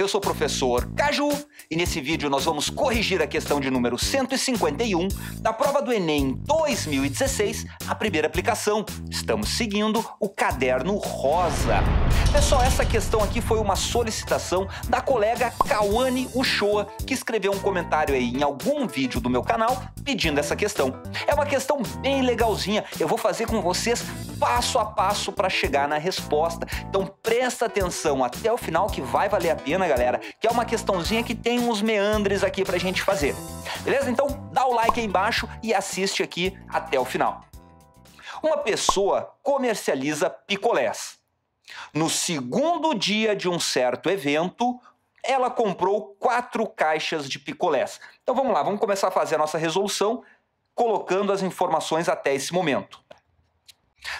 eu sou o professor Caju e nesse vídeo nós vamos corrigir a questão de número 151 da prova do Enem 2016, a primeira aplicação. Estamos seguindo o caderno rosa. Pessoal, essa questão aqui foi uma solicitação da colega Kawane Uchoa, que escreveu um comentário aí em algum vídeo do meu canal pedindo essa questão. É uma questão bem legalzinha, eu vou fazer com vocês passo a passo para chegar na resposta. Então presta atenção até o final que vai valer a pena bacana, galera, que é uma questãozinha que tem uns meandres aqui pra gente fazer. Beleza? Então dá o like aí embaixo e assiste aqui até o final. Uma pessoa comercializa picolés. No segundo dia de um certo evento, ela comprou quatro caixas de picolés. Então vamos lá, vamos começar a fazer a nossa resolução colocando as informações até esse momento.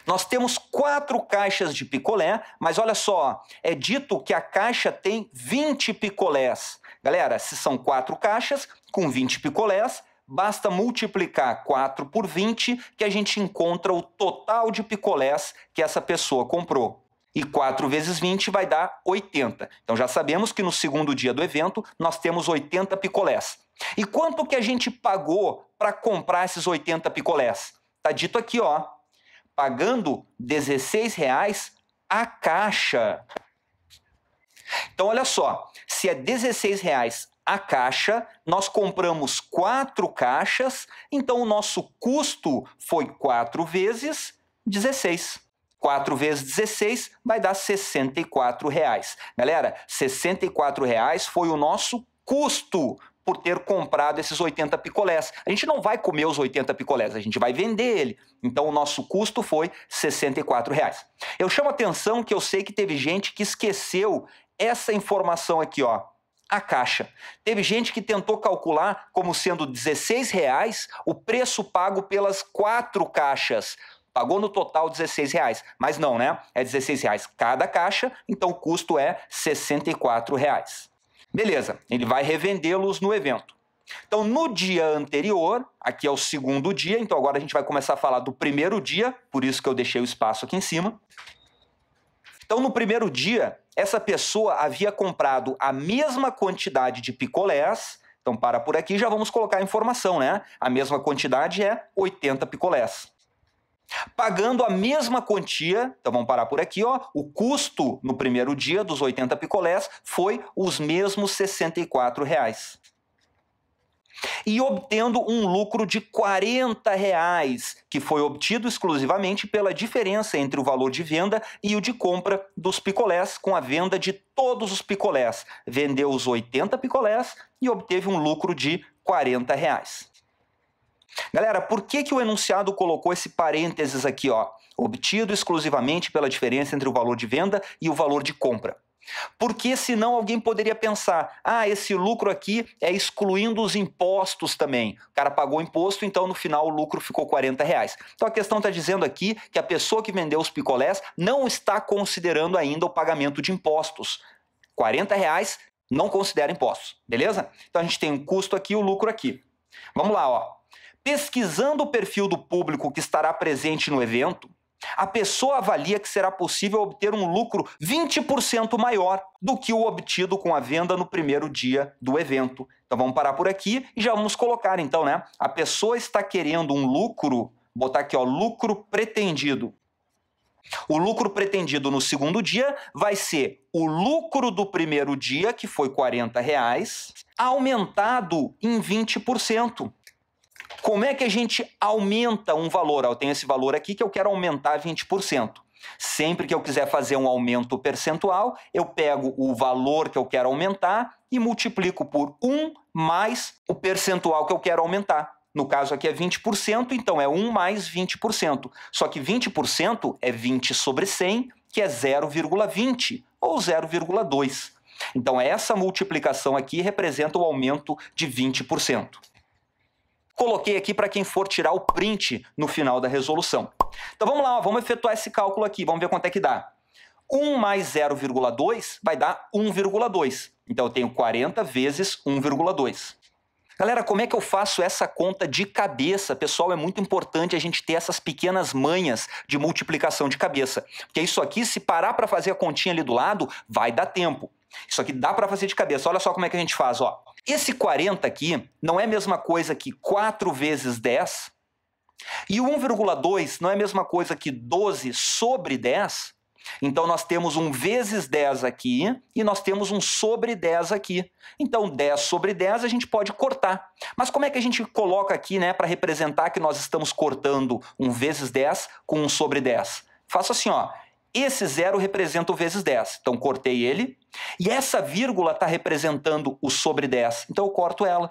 Nós temos quatro caixas de picolé, mas olha só, é dito que a caixa tem 20 picolés. Galera, se são quatro caixas com 20 picolés, basta multiplicar 4 por 20 que a gente encontra o total de picolés que essa pessoa comprou. E 4 vezes 20 vai dar 80. Então já sabemos que no segundo dia do evento nós temos 80 picolés. E quanto que a gente pagou para comprar esses 80 picolés? Tá dito aqui, ó, pagando reais a caixa. Então, olha só, se é reais a caixa, nós compramos quatro caixas, então o nosso custo foi 4 vezes 16. 4 vezes 16 vai dar 64 reais. Galera, 64 reais foi o nosso custo por ter comprado esses 80 picolés. A gente não vai comer os 80 picolés, a gente vai vender ele. Então o nosso custo foi R$ reais. Eu chamo atenção que eu sei que teve gente que esqueceu essa informação aqui, ó. A caixa. Teve gente que tentou calcular como sendo R$ reais o preço pago pelas quatro caixas. Pagou no total R$ reais, mas não, né? É R$ reais cada caixa, então o custo é R$ reais. Beleza, ele vai revendê-los no evento. Então, no dia anterior, aqui é o segundo dia, então agora a gente vai começar a falar do primeiro dia, por isso que eu deixei o espaço aqui em cima. Então, no primeiro dia, essa pessoa havia comprado a mesma quantidade de picolés. Então, para por aqui, já vamos colocar a informação, né? A mesma quantidade é 80 picolés pagando a mesma quantia, então vamos parar por aqui, ó, o custo no primeiro dia dos 80 picolés foi os mesmos 64 reais. E obtendo um lucro de 40 reais, que foi obtido exclusivamente pela diferença entre o valor de venda e o de compra dos picolés, com a venda de todos os picolés. Vendeu os 80 picolés e obteve um lucro de 40 reais. Galera, por que, que o enunciado colocou esse parênteses aqui, ó? Obtido exclusivamente pela diferença entre o valor de venda e o valor de compra. Porque senão alguém poderia pensar: ah, esse lucro aqui é excluindo os impostos também. O cara pagou imposto, então no final o lucro ficou 40 reais. Então a questão está dizendo aqui que a pessoa que vendeu os picolés não está considerando ainda o pagamento de impostos. 40 reais não considera impostos, beleza? Então a gente tem o um custo aqui e o lucro aqui. Vamos lá, ó. Pesquisando o perfil do público que estará presente no evento, a pessoa avalia que será possível obter um lucro 20% maior do que o obtido com a venda no primeiro dia do evento. Então vamos parar por aqui e já vamos colocar então, né? A pessoa está querendo um lucro, botar aqui ó, lucro pretendido. O lucro pretendido no segundo dia vai ser o lucro do primeiro dia, que foi 40 reais, aumentado em 20%. Como é que a gente aumenta um valor? Eu tenho esse valor aqui que eu quero aumentar 20%. Sempre que eu quiser fazer um aumento percentual, eu pego o valor que eu quero aumentar e multiplico por 1 mais o percentual que eu quero aumentar. No caso aqui é 20%, então é 1 mais 20%. Só que 20% é 20 sobre 100, que é 0,20 ou 0,2. Então essa multiplicação aqui representa o aumento de 20%. Coloquei aqui para quem for tirar o print no final da resolução. Então vamos lá, vamos efetuar esse cálculo aqui, vamos ver quanto é que dá. 1 mais 0,2 vai dar 1,2. Então eu tenho 40 vezes 1,2. Galera, como é que eu faço essa conta de cabeça? Pessoal, é muito importante a gente ter essas pequenas manhas de multiplicação de cabeça. Porque isso aqui, se parar para fazer a continha ali do lado, vai dar tempo. Isso aqui dá para fazer de cabeça. Olha só como é que a gente faz, ó. Esse 40 aqui não é a mesma coisa que 4 vezes 10, e o 1,2 não é a mesma coisa que 12 sobre 10. Então nós temos um vezes 10 aqui e nós temos um sobre 10 aqui. Então 10 sobre 10 a gente pode cortar. Mas como é que a gente coloca aqui, né, para representar que nós estamos cortando um vezes 10 com um sobre 10? Faço assim, ó. Esse zero representa o vezes 10. Então cortei ele. E essa vírgula está representando o sobre 10. Então eu corto ela.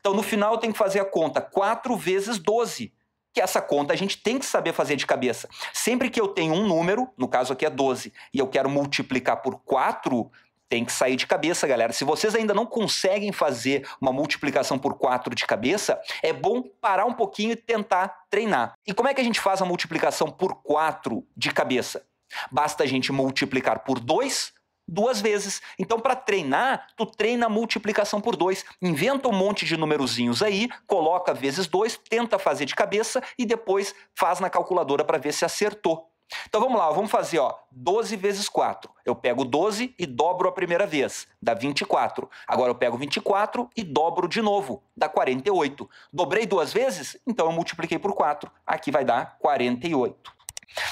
Então no final eu tenho que fazer a conta 4 vezes 12. Que essa conta a gente tem que saber fazer de cabeça. Sempre que eu tenho um número, no caso aqui é 12, e eu quero multiplicar por 4, tem que sair de cabeça, galera. Se vocês ainda não conseguem fazer uma multiplicação por 4 de cabeça, é bom parar um pouquinho e tentar treinar. E como é que a gente faz a multiplicação por 4 de cabeça? Basta a gente multiplicar por 2 duas vezes. Então, para treinar, tu treina a multiplicação por 2. Inventa um monte de numerozinhos aí, coloca vezes 2, tenta fazer de cabeça e depois faz na calculadora para ver se acertou. Então vamos lá, vamos fazer ó, 12 vezes 4. Eu pego 12 e dobro a primeira vez, dá 24. Agora eu pego 24 e dobro de novo, dá 48. Dobrei duas vezes, então eu multipliquei por 4. Aqui vai dar 48.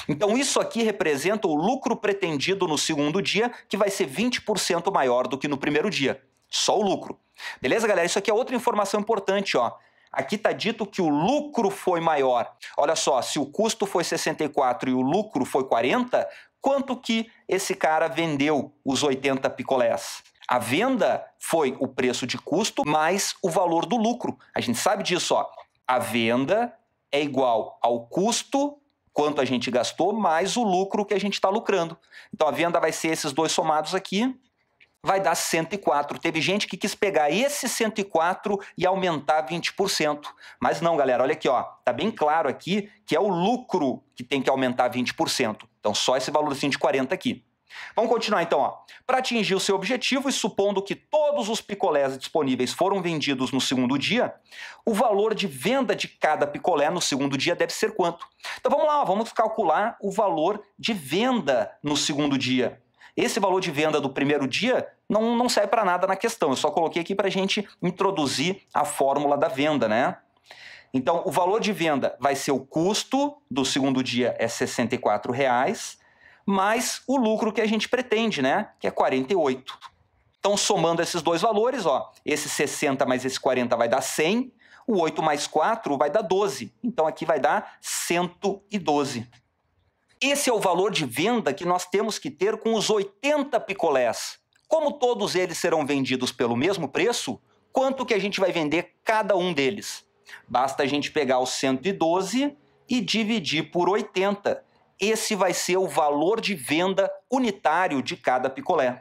Então, isso aqui representa o lucro pretendido no segundo dia, que vai ser 20% maior do que no primeiro dia. Só o lucro. Beleza, galera? Isso aqui é outra informação importante, ó. Aqui está dito que o lucro foi maior. Olha só, se o custo foi 64 e o lucro foi 40, quanto que esse cara vendeu os 80 picolés? A venda foi o preço de custo mais o valor do lucro. A gente sabe disso, ó. A venda é igual ao custo quanto a gente gastou, mais o lucro que a gente está lucrando. Então a venda vai ser esses dois somados aqui, vai dar 104. Teve gente que quis pegar esse 104 e aumentar 20%. Mas não, galera, olha aqui, ó. Tá bem claro aqui que é o lucro que tem que aumentar 20%. Então só esse valorzinho de 40 aqui. Vamos continuar então. Para atingir o seu objetivo e supondo que todos os picolés disponíveis foram vendidos no segundo dia, o valor de venda de cada picolé no segundo dia deve ser quanto? Então vamos lá, vamos calcular o valor de venda no segundo dia. Esse valor de venda do primeiro dia não, não serve para nada na questão, eu só coloquei aqui para a gente introduzir a fórmula da venda, né? Então, o valor de venda vai ser o custo do segundo dia é R$ 64,00 mais o lucro que a gente pretende, né? Que é 48. Então, somando esses dois valores, ó, esse 60 mais esse 40 vai dar 100, o 8 mais 4 vai dar 12. Então, aqui vai dar 112. Esse é o valor de venda que nós temos que ter com os 80 picolés. Como todos eles serão vendidos pelo mesmo preço, quanto que a gente vai vender cada um deles? Basta a gente pegar os 112 e dividir por 80, esse vai ser o valor de venda unitário de cada picolé.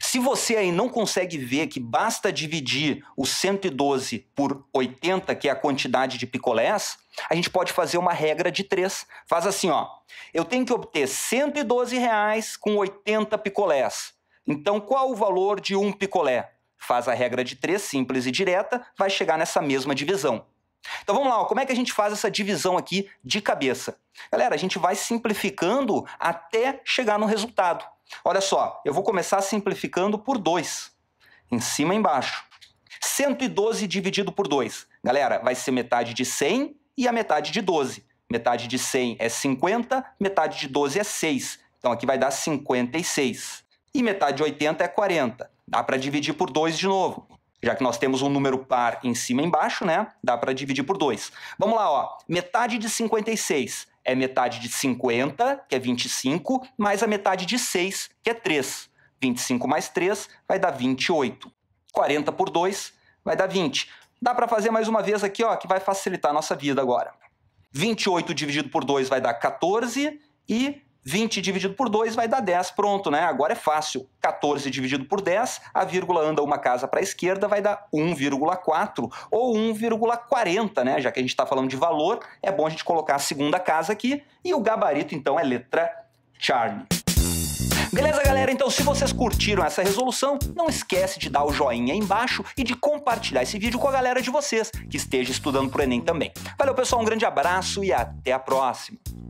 Se você aí não consegue ver que basta dividir o 112 por 80, que é a quantidade de picolés, a gente pode fazer uma regra de três. Faz assim, ó. Eu tenho que obter 112 reais com 80 picolés. Então, qual o valor de um picolé? Faz a regra de três, simples e direta, vai chegar nessa mesma divisão. Então vamos lá, ó, como é que a gente faz essa divisão aqui de cabeça? Galera, a gente vai simplificando até chegar no resultado. Olha só, eu vou começar simplificando por 2, em cima e embaixo. 112 dividido por 2. Galera, vai ser metade de 100 e a metade de 12. Metade de 100 é 50, metade de 12 é 6. Então aqui vai dar 56. E metade de 80 é 40. Dá para dividir por 2 de novo já que nós temos um número par em cima e embaixo, né? Dá para dividir por 2. Vamos lá, ó. Metade de 56 é metade de 50, que é 25, mais a metade de 6, que é 3. 25 mais 3 vai dar 28. 40 por 2 vai dar 20. Dá para fazer mais uma vez aqui, ó, que vai facilitar a nossa vida agora. 28 dividido por 2 vai dar 14 e 20 dividido por 2 vai dar 10, pronto, né? Agora é fácil. 14 dividido por 10, a vírgula anda uma casa para a esquerda, vai dar 1,4 ou 1,40, né? Já que a gente está falando de valor, é bom a gente colocar a segunda casa aqui e o gabarito, então, é letra Charlie. Beleza, galera? Então, se vocês curtiram essa resolução, não esquece de dar o joinha aí embaixo e de compartilhar esse vídeo com a galera de vocês que esteja estudando para o Enem também. Valeu, pessoal, um grande abraço e até a próxima!